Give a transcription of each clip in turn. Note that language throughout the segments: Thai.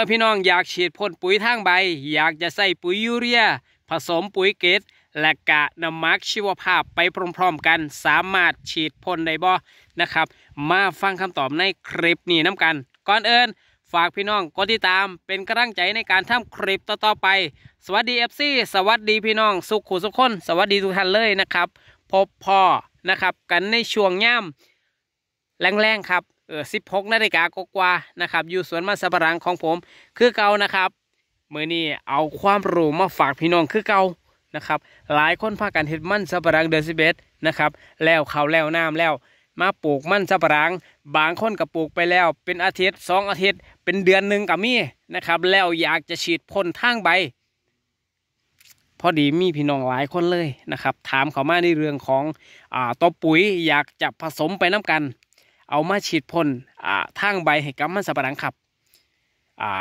อพี่น้องอยากฉีดพ่นปุ๋ยทางใบ อยากจะใส่ปุ๋ยยูเรีย ผสมปุ๋ยเกตและกะนำมาร์กชีวภาพไปพร้อมๆกัน สามารถฉีดพ่นได้บ่ นะครับ มาฟังคำตอบในคลิปนี้น้ำกันก่อนเอิญนฝากพี่น้องกดติดตามเป็นกำลังใจในการทำคลิปต่อๆไปสวัสดีเอฟซีสวัสดีพี่น้อง สุขขุสุขคนสวัสดีทุกท่านเลยนะครับ พบพ่อนะครับ กันในช่วงย่ำแรงๆครับเออสิบหกนาฬิกากว่านะครับอยู่สวนมันสำปะหลังของผมคือเก่านะครับเมื่อนี้เอาความรู้มาฝากพี่น้องคือเก่านะครับหลายคนพากันเห็ดมันสำปะหลังเดือนสิบเอ็ดนะครับแล้วเขาแล้วน้ำแล้วมาปลูกมันสำปะหลังบางคนก็ปลูกไปแล้ว เป็นอาทิตย์สองอาทิตย์เป็นเดือนหนึ่งกับมีนะครับแล้วอยากจะฉีดพ่นทางใบ พอดีมีพี่น้องหลายคนเลยนะครับถามเขามาในเรื่องของอ่าตัวปุ๋ยอยากจะผสมไปน้ำกันเอามาฉีดพ่นอ่าทางใบให้กับมันสับปะรดังครับอ่า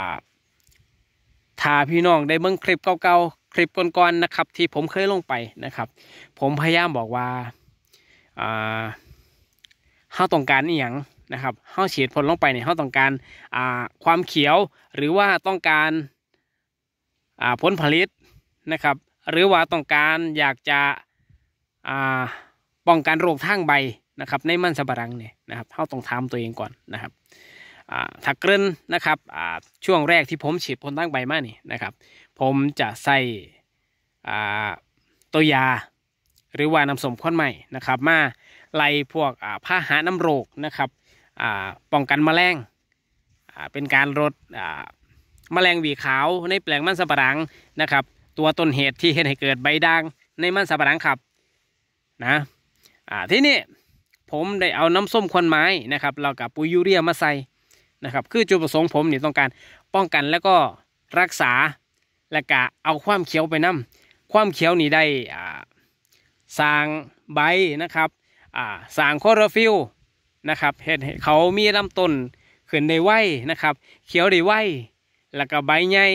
ถ้าพี่น้องได้เบิ่งคลิปเก่าๆคลิปก่อนๆนะครับที่ผมเคยลงไปนะครับผมพยายามบอกว่าอ่าเฮาต้องการอีหยังนะครับเฮาฉีดพ่นลงไปเนี่ยเฮาต้องการอ่าความเขียวหรือว่าต้องการอ่าผลผลิตนะครับหรือว่าต้องการอยากจะอ่าป้องกันโรคทางใบนะครับในมันสบปะรังเนี่ยนะครับเขาต้องถามตัวเองก่อนนะครับถักเกลนนะครับช่วงแรกที่ผมฉีดพ่นตั้งใบมานี่นะครับ ผมจะใส่ตัวยา หรือว่าน้ำสมข้นใหม่นะครับ มาไล่พวกผ้าหาน้ำโรคนะครับป้องกันแมลงเป็นการลดแมลงหวีขาวในแปลงมันสบปะรังนะครับ ตัวต้นเหตุที่เห็นให้เกิดใบด่าง ในมันสบปะรังครับนะที่นี่ผมได้เอาน้ำส้มควันไม้นะครับเรากับปุ๋ยยูเรียมาใส่นะครับคือจุดประสงค์ผมนี่ต้องการป้องกันแล้วก็รักษาและกะเอาความเขียวไปนำความเขียวนี่ได้สร้างใบนะครับสร้างคอร์ฟิลนะครับเห็ดเขามีลำต้นขึ้นได้ไวนะครับ เขียวได้ไวแล้วก็ใบใหญ่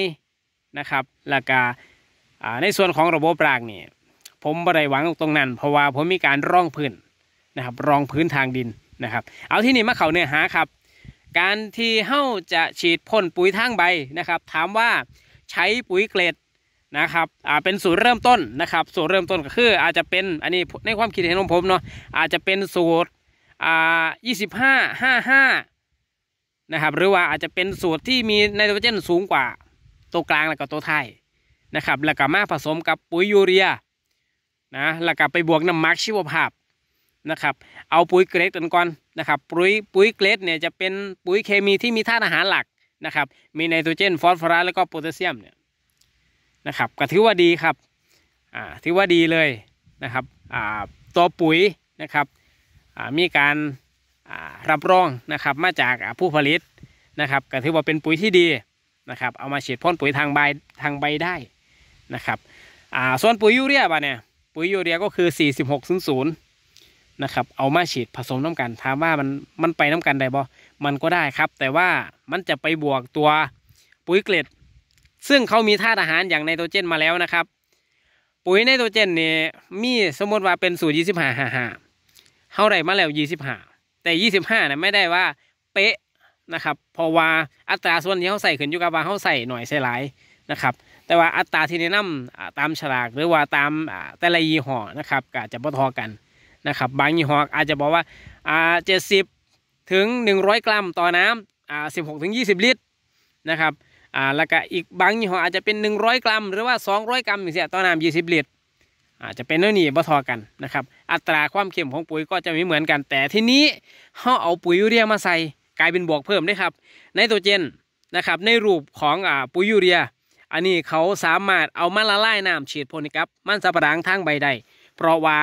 นะครับแล้วก็ในส่วนของระบบรากนี่ ผมบ่ได้หวังตรงนั้นเพราะว่าผมมีการร่องพื้นนะครับรองพื้นทางดินนะครับเอาที่นี่มาเขาเนื้อหาครับ การที่เฮ้าจะฉีดพ่นปุ๋ยทางใบนะครับถามว่าใช้ปุ๋ยเกรดนะครับอ่าเป็นสูตรเริ่มต้นนะครับ สูตรเริ่มต้นก็คืออาจจะเป็นอันนี้ในความคิดเห็นของผมเนาะอาจจะเป็นสูตรอ่ายี่สิบห้าห้าห้านะครับหรือว่าอาจจะเป็นสูตรที่มีไนโตรเจนสูงกว่า ตัวกลางแล้วก็ตัวท้ายนะครับแล้วก็มาผสมกับปุ๋ยยูเรียนะแล้วก็ไปบวกน้ำมักชีวภาพนะครับ เอาปุ๋ยเกรดกันก่อนนะครับ ปุ๋ยปุ๋ยเกรดเนี่ยจะเป็นปุ๋ยเคมีที่มีธาตุอาหารหลักนะครับ มีไนโตรเจน ฟอสฟอรัส แล้วก็โพแทสเซียมเนี่ยนะครับก็ถือว่าดีครับอ่าถือว่าดีเลยนะครับอ่าตัวปุ๋ยนะครับอ่ามีการอ่ารับรองนะครับ มาจากผู้ผลิตนะครับก็ถือว่าเป็นปุ๋ยที่ดีนะครับ เอามาฉีดพ่นปุ๋ยทางใบทางใบได้นะครับอ่าส่วนปุ๋ยยูเรียบะเนี่ย ปุ๋ยยูเรียก็คือ 4600นะครับเอามาฉีดผสมน้ำกันถามว่ามันมันไปน้ำกันได้บ่ มันก็ได้ครับ แต่ว่ามันจะไปบวกตัวปุ๋ยเกล็ดซึ่งเขามีธาตุอาหารอย่างไนโตรเจนมาแล้วนะครับ ปุ๋ยไนโตรเจนนี่มีสมมติว่าเป็นสูตรยี่สิบห้าห้าห้าเท่าไรมาแล้วยี่สิบห้าแต่ยี่สิบห้าเนี่ยไม่ได้ว่า เป๊ะนะครับเพราะว่าอัตราส่วนที่เขาใส่ขึ้นอยู่กับว่าเขาใส่หน่อยใส่หลายนะครับ แต่ว่าอัตราที่แนะนำตามฉลากหรือว่าตามแต่ละยี่ห้อนะครับก็จะบอทอกันนะครับบางยี่ห้ออาจจะบอกว่าอ่าเจ็ดสิบถึงหนึ่งร้อยกรัมต่อน้ำอ่าสิบหกถึงยี่สิบลิตรนะครับอ่าแล้วก็อีกบางยี่ห้ออาจจะเป็นหนึ่งร้อยกรัมหรือว่าสองร้อยกรัมอย่างเงี้ยต่อน้ำยี่สิบลิตร อาจจะเป็นเรื่องนี้บ่ทอกันนะครับอัตราความเค็มของปุ๋ยก็จะไม่เหมือนกัน แต่ที่นี้เขาเอาปุ๋ยยูเรียมาใส่กลายเป็นบวกเพิ่มได้ครับในตัวเจนนะครับในรูปของอ่าปุ๋ยยูเรีย อันนี้เขาสามารถเอามาละลายน้ำฉีดพ่นกับมันสับปะหลังทางใบได้เพราะว่า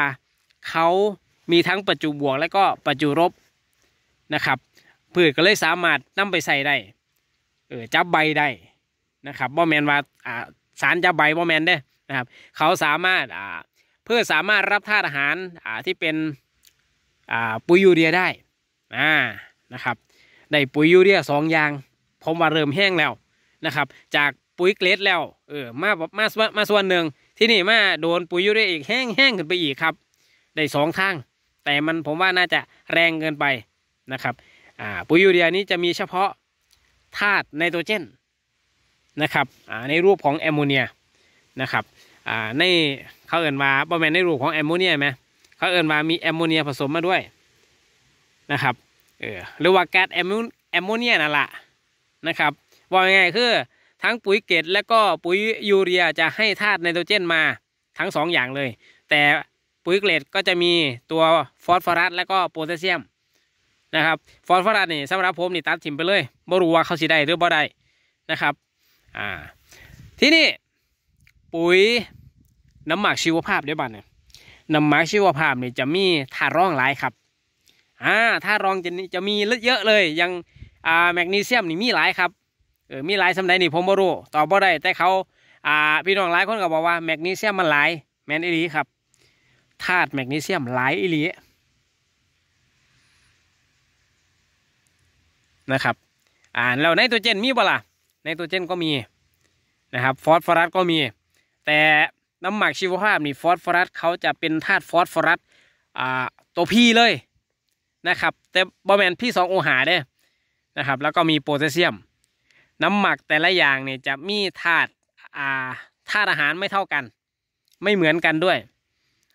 เขามีทั้งประจุบวกและก็ประจุลบนะครับพืชก็เลยสามารถนำไปใส่ได้ เออจับใบได้นะครับบ่แมนว่าอ่าสารจับใบบ่แมนได้นะครับ เขาสามารถอ่าพื่อสามารถรับธาตุอาหารอ่าที่เป็น อ่าปุ๋ยยูเรียได้อ่านะครับได้ปุ๋ยยูเรียสองอย่างผมว่าเริ่มแห้งแล้วนะครับ จากปุ๋ยเกรดแล้ว เออมามามาส่วนหนึ่งที่นี่มาโดนปุ๋ยยูเรียอีกแห้งแห้งขึ้นไปอีกครับได้สองทาง แต่มันผมว่าน่าจะแรงเกินไปนะครับปุ๋ยยูเรียนี้จะมีเฉพาะธาตุไนโตรเจนนะครับในรูปของแอมโมเนียนะครับในเขาเอ่นมาประมาณในรูปของแอมโมเนียไหมเขาเอ่นมามีแอมโมเนียผสมมาด้วยนะครับ เออหรือว่าแก๊สแอมโมเนียนั่นแหละนะครับ ว่าไงคือทั้งปุ๋ยเกตและก็ปุ๋ยยูเรียจะให้ธาตุไนโตรเจนมาทั้งสองอย่างเลย แต่ปุ๋ยเกรดก็จะมีตัวฟอสฟอรัส และก็โพแทสเซียมนะครับฟอสฟอรัสนี่สำหรับผมนี่ตัดถิ่มไปเลยบ่รู้ว่าเขาสิได้หรือบ่ได้นะครับอ่าที่นี่ปุ๋ยน้ำหมักชีวภาพด้วยบ้านเนี่ยน้ำหมักชีวภาพนี่จะมีธาตุรองหลายครับอ่าธาตุรองจะจะมีเยอะเลยยังอ่าแมกนีเซียมนี่มีหลายครับเออมีหลายสำหรับนี่ผมบ่รู้ตอบบ่ได้แต่เขาอ่าพี่น้องหลายคนก็บอกว่าแมกนีเซียมมันหลายแมนอีรีครับธาตุแมกนีเซียมหลายอิลีนะครับอ่าแล้วในตัวเจนมีบ่ล่ะในตัวเจนก็มีนะครับฟอสฟอรัสก็มี แต่น้ำหมักชีวภาพนี่ฟอสฟอรัสเขาจะเป็นธาตุฟอสฟอรัสอ่าตัวพี่เลยนะครับแต่บอแมนพี่สองโอหาเด้นะครับแล้วก็มีโพแทสเซียมน้ำหมักแต่ละอย่างเนี่ยจะมีธาตุอ่าธาตุอาหารไม่เท่ากัน ไม่เหมือนกันด้วย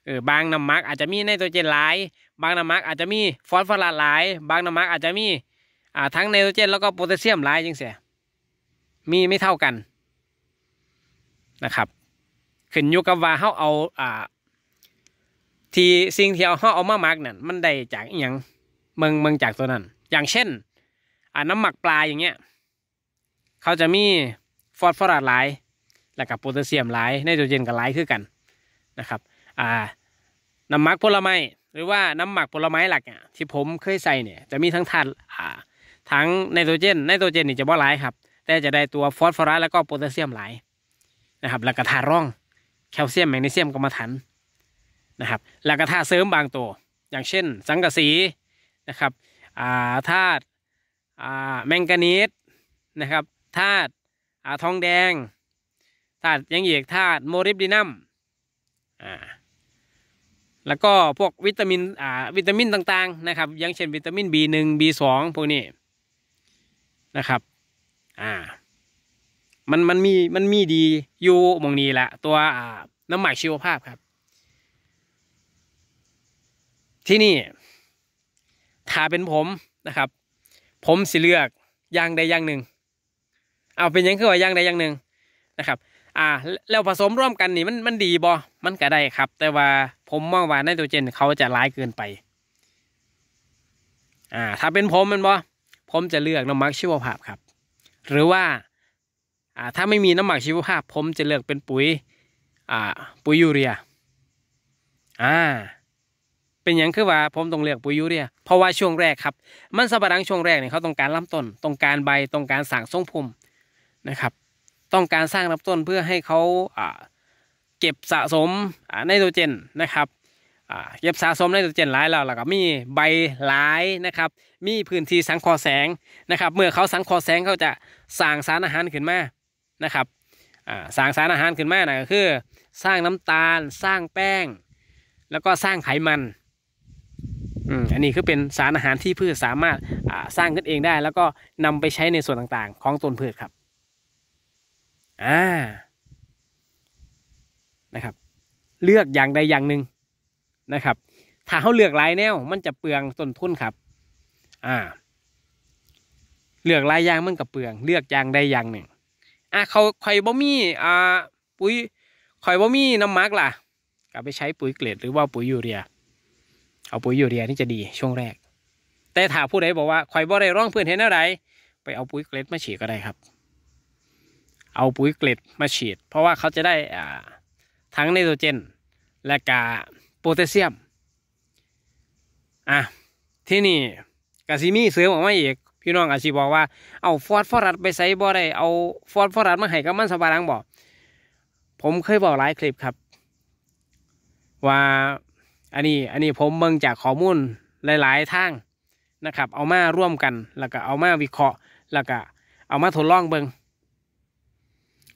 เออบางน้ำมักอาจจะมีไนโตรเจนหลายบางน้ำมัก อาจจะมีฟอสฟอรัสหลาย บางน้ำมักอาจจะมี อ่าทั้งไนโตรเจนแล้วก็โพแทสเซียมหลายจังเสียมีไม่เท่ากันนะครับขึ้นอยู่กับว่าเขาเอาอ่า ที่สิ่งที่เาเขาเอามามักนั่นมันได้จากอย่างเมืองเมืองจากตัวนั้น อย่างเช่นอ่าน้ำหมักปลาอย่างเงี้ย เขาจะมีฟอสฟอรัสหลาย แล้วกับโพแทสเซียมหลายไนโตรเจนก็หลายคือกันนะครับ อ่าน้ำหมักผลไม้หรือว่าน้ำหมักผลไม้หลักเนี่ยที่ผมเคยใส่เนี่ยจะมีทั้งธาตุทั้งไนโตรเจนไนโตรเจนนี่จะบ่หลายครับ แต่จะได้ตัวฟอสฟอรัสแล้วก็โพแทสเซียมหลายนะครับ แล้วก็ธาตุร่องแคลเซียมแมกนีเซียมก็มาถันนะครับ แล้วก็ธาตุเสริมบางตัว อย่างเช่น สังกะสีนะครับธาตุแมงกานีสนะครับธาตุทองแดงธาตุยังอีกธาตุโมริบดินัมอ่าแล้วก็พวกวิตามิน อ่า วิตามินต่างๆ นะครับ อย่างเช่นวิตามิน B1 B2 พวกนี้นะครับ อ่า มันมันมี มันมีดีอยู่มองนี้แหละ ตัวอ่าน้ำหมักชีวภาพครับ ที่นี่ถ้าเป็นผมนะครับ ผมสิเลือกอย่างใดอย่างหนึ่ง เอาเป็นยังคือว่าอย่างใดอย่างหนึ่งนะครับอ่าแล้วผสมร่วมกันนี่มันมันดีบอมันก็ได้ครับ แต่ว่าผมมองว่าไนโตรเจนเขาจะร้ายเกินไปอ่าถ้าเป็นผมมันบอผมจะเลือกน้ำมักชีวภาพครับ หรือว่าอ่าถ้าไม่มีน้ำมักชีวภาพ ผมจะเลือกเป็นปุ๋ยอ่าปุ๋ยยูเรียอ่าเป็นอย่างคือว่าผมต้องเลือกปุ๋ยยูเรียเพราะว่าช่วงแรกครับ มันสับปะรังช่วงแรกเนี่ยเขาต้องการลำต้นต้องการใบต้องการสางทรงพุ่มนะครับต้องการสร้างลำต้นเพื่อให้เขาเก็บสะสมไนโตรเจนนะครับเก็บสะสมไนโตรเจนหลายแล้วแล้วก็มีใบหลายนะครับ มีพื้นที่สังเคราะห์แสงนะครับเมื่อเขาสังเคราะห์แสงเขาจะสร้างสารอาหารขึ้นมานะครับสร้างสารอาหารขึ้นมานะก็คือสร้างน้ำตาลสร้างแป้ง แล้วก็สร้างไขมัน อันนี้คือเป็นสารอาหารที่พืชสามารถสร้างขึ้นเองได้ แล้วก็นำไปใช้ในส่วนต่างๆ ของต้นพืชครับอ่านะครับ เลือกอย่างใดอย่างหนึ่งนะครับ ถ้าเขาเลือกหลายแนวมันจะเปลืองต้นทุนครับ อ่า เลือกหลายอย่างมันกับเปลือง เลือกอย่างใดอย่างหนึ่งอ่าเขาคอยบ่มีอ่าปุ๋ยคอยบ่มีน้ำมักล่ะกลับไปใช้ปุ๋ยเกล็ดหรือว่าปุ๋ยยูเรียเอาปุ๋ยยูเรียนี่จะดีช่วงแรก แต่ถ้าผู้ใดบอกว่าคอยบ่ได้ร่องพื้นเห็นอะไรไปเอาปุ๋ยเกล็ดมาฉีดก็ได้ครับเอาปุ๋ยเกล็ดมาฉีด เพราะว่าเขาจะได้ทั้งไนโตรเจนและกาโพแทสเซียมอ่ะที่นี่กาซิมีเสริมออกมาอีกพี่น้องอาชีบอกว่าเอาฟอสฟอรัสไปใส่บ่อได้เอาฟอสฟอรัสมาให้กับมันสบารังบอกผมเคยบอกหลายคลิปครับ ว่าอันนี้อันนี้ผมเบิ่งจากข้อมูลหลาย ๆทางนะครับเอามาร่วมกันแล้วก็เอามาวิเคราะห์แล้วก็เอามาทดลองเบิ่ง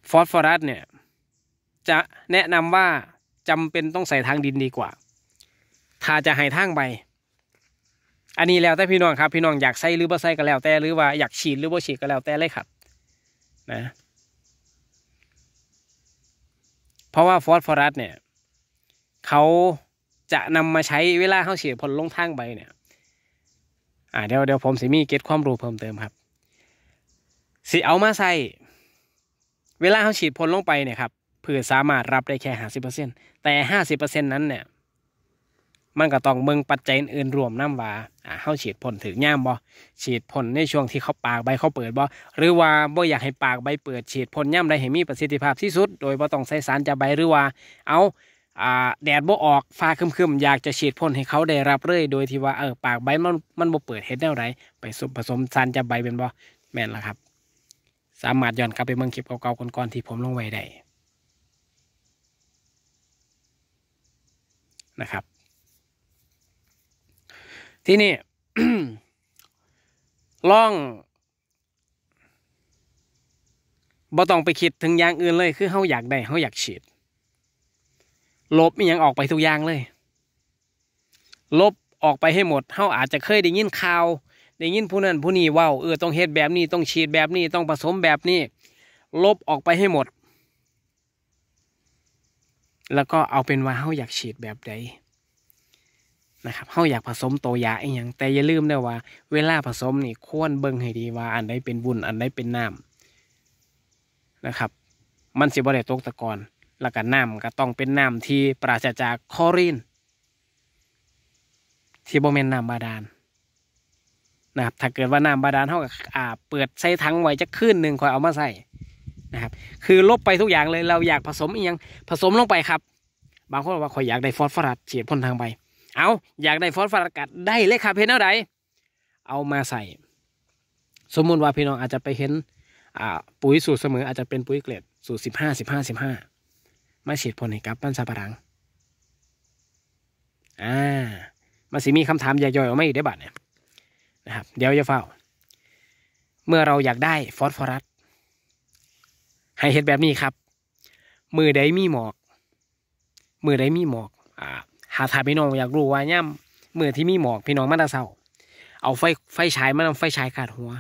ฟอสฟอรัสเนี่ยจะแนะนำว่าจำเป็นต้องใส่ทางดินดีกว่า ถ้าจะให้ทางใบ อันนี้แล้วแต่พี่น้องครับพี่น้องอยากใส่หรือม่ใส่ก็แล้วแต่หรือว่าอยากฉีดหรือม่ฉีดก็แล้วแต่เลยครับนะเพราะว่าฟอสฟอรัสเนี่ยเขาจะนำมาใช้เวลาเข้าฉีดผลลงทางใบเนี่ยอ่าเดี๋ยวเดี๋ยวผมสิมีเก็ตความรู้เพิ่มเติมครับสิเอามาใส่เวลาเขาฉีดพ่นลงไปเนี่ยครับพืชสามารถรับได้แค่ห้าสิบเปอร์เซ็นตแต่ห้าสิบเปอร์เซ็นนั้นเนี่ย มันก็ต้องเบิ่งปัจจัยอื่นรวมน้ำว่าอ่าเขาฉีดพ่นถึงย่ามบ่ฉีดพ่นในช่วงที่เขาปากใบเขาเปิดบ่หรือว่าบ่อยากให้ปากใบเปิดฉีดพ่นย่ามไดให้มีประสิทธิภาพที่สุด โดยบ่ต้องใส่สารจาบใบหรือว่า เอาอ่าแดดบ่ออก ฟ้าคึมๆ อยากจะฉีดพ่นให้เขาได้รับเรื่อยโดยที่ว่าเออปากใบมันมันบ่เปิดเห็ดแนวไร ไปผสมสารจาบใบเป็นบ่แม่นละครับสามารถย้อนกลับไปเมืองคลิปเก่าๆก่อนๆที่ผมลงไว้ได้ นะครับ ที่นี่ ลองบ่ต้องไปคิดถึงอย่างอื่นเลย คือเขาอยากได้เขาอยากฉีด ลบยังออกไปทุกอย่างเลย ลบออกไปให้หมดเขาอาจจะเคยได้ยินข่าวได้ยินผู้นั้นผู้นี้ว้าวเออต้องเฮ็ดแบบนี้ต้องฉีดแบบนี้ต้องผสมแบบนี้ ลบออกไปให้หมด แล้วก็เอาเป็นว่าเฮาอยากฉีดแบบใดนะครับเฮาอยากผสมตัวยาอีหยังแต่อย่าลืมด้ว่าเวลาผสมนี่ควรเบิ่งให้ดีว่าอันใดเป็นบุญอันใดเป็นน้ำนะครับ มันสิบ่ได้ตกตะกอนแล้วก็น้ำก็ต้องเป็นน้ำที่ปราศจากคอรินที่บ่แม่นน้ำบาดาลนะครับถ้าเกิดว่าน้ำบาดาลเท่ากับเปิดใส่ถังไว้จะขึ้นหนึ่งคอยเอามาใส่นะครับ คือลบไปทุกอย่างเลยเราอยากผสมอีกยังผสมลงไปครับ บางคนบอกว่าคอยอยากได้ฟอสฟอรัสเฉียดพ่นทางไปเอาอยากได้ฟอสฟอรัสกัดได้เลยครับเห็นเท่าไหร่เอามาใส่ สมมุติว่าพี่น้องอาจจะไปเห็น อ่าปุ๋ยสูตรเสมออาจจะเป็นปุ๋ยเกล็ดสูตรสิบห้าสิบห้าสิบห้ามาฉีดพ่นให้กับบ้านซาปะรังอ่ามาสิมีคำถามใหญ่ๆออกมาอีกได้บัดเนี่ยะครับเดี๋ยวจะเฝ้า เมื่อเราอยากได้ฟอสฟอรัส ให้เห็นแบบนี้ครับ มือใดมีหมอก มือใดมีหมอกอ่าหาทายพี่น้องอยากรู้ว่าย่ำมือที่มีหมอกพี่น้องมันตะเศร้าเอาไฟไฟฉายมันเอาไฟฉายขาดหัว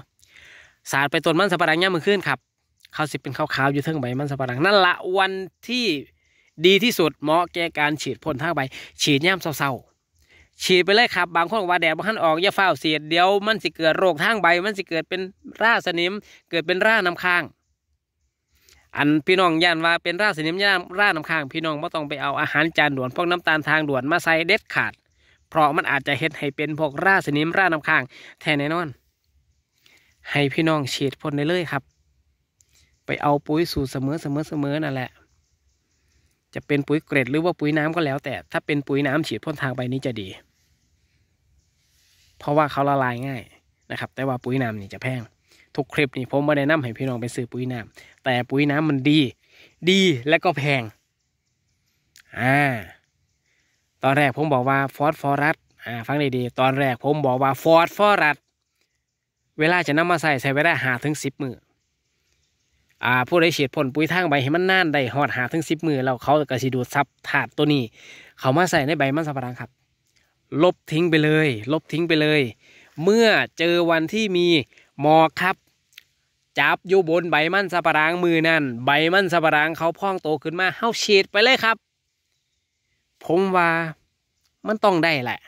สาดไปต้นมันสับปะรังย่ำมือขึ้นครับ เขาสิเป็นขาวๆอยู่เทิงใบมันสับปะรังนั่นละวันที่ดีที่สุดเหมาะแก่การฉีดพ่นทางใบฉีดย่ำเศร้าๆฉีดไปเลยครับบางคนว่าแดดบางท่านออกอย่าเฝ้าเสียดเดี๋ยว มันสิเกิดโรคทางใบมันสิเกิดเป็นราสนิมเกิดเป็นราน้ำค้าง อันพี่น้องย่านว่าเป็นราสนิมย่านราน้ำค้างพี่น้องไม่ต้องไปเอาอาหารจานด่วนพวกน้ำตาลทางด่วนมาใส่เด็ดขาด เพราะมันอาจจะเฮ็ดให้เป็นพวกราสนิมราน้ำค้างแทนแน่นอน ให้พี่น้องฉีดพ่นได้เลยครับ ไปเอาปุ๋ยสูตรเสมอเสมอเสมอนั่นแหละจะเป็นปุ๋ยเกรดหรือว่าปุ๋ยน้ำก็แล้ว แต่ถ้าเป็นปุ๋ยน้ำฉีดพ่นทางใบนี้จะดีเพราะว่าเขาละลายง่ายนะครับ แต่ว่าปุ๋ยน้ำนี่จะแพง ทุกคลิปนี่ผมไม่ได้นำให้พี่น้องไปซื้อปุ๋ยน้ำแต่ปุ๋ยน้ำมันดี ดีและก็แพง อ่า ตอนแรกผมบอกว่าฟอสฟอรัส อ่าฟังดีๆ ตอนแรกผมบอกว่าฟอสฟอรัส เวลาจะนำมาใส่ใส่ไปได้หาถึงสิบมืออ่าผู้ใดเฉียดผลปุ๋ยทางใบให้มันน่านได้หอดหาถึงสิบมือเราเขาก็สิดูดซับถาดตัวนี้ เขามาใส่ในใบมันสับปะรังครับลบทิ้งไปเลย ลบทิ้งไปเลย เมื่อเจอวันที่มีหมอกครับ จับอยู่บนใบมันสับปะรางมือนั่น ใบมันสับปะรางเขาพองโตขึ้นมา เฮาเฉีดไปเลยครับผมว่ามันต้องได้แหละ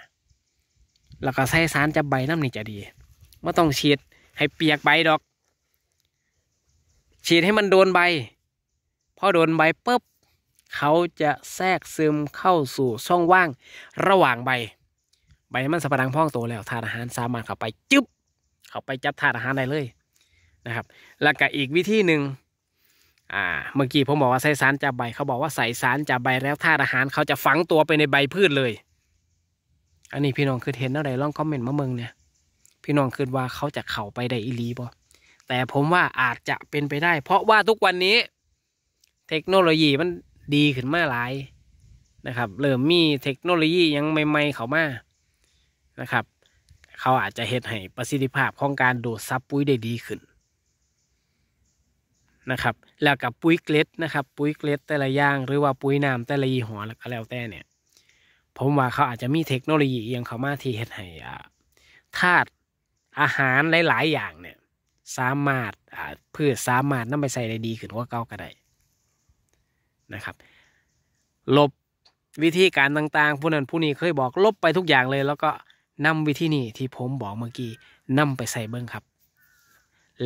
แล้วก็ใส่สารจับใบน้ำนี่จะดีไม่ต้องเฉีดให้เปียกใบดอกเฉีดให้มันโดนใบพอโดนใบปุ๊บ เขาจะแทรกซึมเข้าสู่ช่องว่างระหว่างใบใบมันสปะรังพ่องโตแล้วทานอาหารสามารถเข้าไป จึ๊บ เข้าไปจับทานอาหารได้เลยนะครับ แล้วก็อีกวิธีหนึ่งอ่าเมื่อกี้ผมบอกว่าใส่สารจับใบ เขาบอกว่าใส่สารจับใบแล้วทานอาหาร เขาจะฝังตัวไปในใบพืชเลย อันนี้พี่น้องคือเห็นอะไรลองคอมเมนต์มาเมืองเนี่ย พี่น้องคือว่าเขาจะเข่าไปได้อีลีบ่แต่ผมว่าอาจจะเป็นไปได้ เพราะว่าทุกวันนี้ เทคโนโลยีมันดีขึ้นมากหลายนะครับ เริ่มมีเทคโนโลยียังใหม่ๆเข้ามานะครับเขาอาจจะเห็ดให้ประสิทธิภาพของการดูดซับปุ๋ยได้ดีขึ้นนะครับแล้วกับปุ๋ยเกล็ดนะครับปุ๋ยเกล็ดแต่ละอย่าง หรือว่าปุ๋ยน้ำแต่ละยี่ห้อแล้วก็แล้วแต่เนี่ยผมว่าเขาอาจจะมีเทคโนโลยีเอียงเขามาที่เห็ดให้ธาตุอาหารหลาย ๆอย่างเนี่ยสามารถพืชสามารถนำไปใส่ได้ดีขึ้นกว่าเก่าก็ได้นะครับลบวิธีการต่างๆ ผู้นั้นผู้นี้เคยบอกลบไปทุกอย่างเลยแล้วก็นำวิธีนี้ที่ผมบอกเมื่อกี้นำไปใส่เบิ้งครับ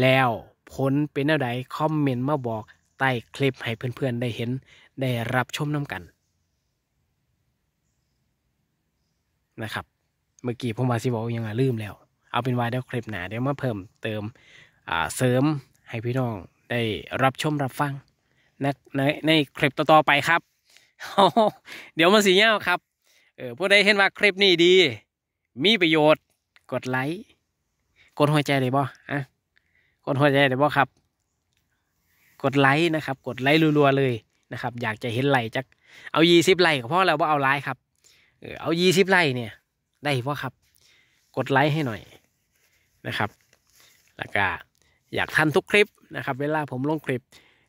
แล้วผลเป็นอะไรคอมเมนต์มาบอกใต้คลิปให้เพื่อนๆ ได้เห็นได้รับชมน้ำกัน นะครับ เมื่อกี้ผมมาสิบอกยังไงลืมแล้ว เอาเป็นว่าเดี๋ยวคลิปหนาเดี๋ยวมาเพิ่มเติมเสริมให้พี่น้องได้รับชมรับฟัง ในในคลิปต่อๆไปครับ เดี๋ยวมาสีเงี้ยครับเออพวกได้เห็นว่าคลิปนี้ดีมีประโยชน์กดไลค์กดหัวใจเดยบ่อ่ะกดหัวใจเดยบ่ครับกดไลค์นะครับ กดไลค์รัวๆเลยนะครับ อยากจะเห็นไลค์จักเอายี่สิบไลค์ก็พอแล้วว่าเอาไลค์ครับ เอายี่สิบไลค์เนี่ย ได้บ่ครับ กดไลค์ให้หน่อยนะครับ แล้วก็อยากทันทุกคลิปนะครับเวลาผมลงคลิป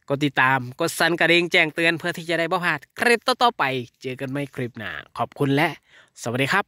กดติดตาม กดสั่นกระดิ่งแจ้งเตือนเพื่อที่จะได้บ่พลาด คลิปต่อๆไป เจอกันไม่คลิปหน้าขอบคุณและสวัสดีครับ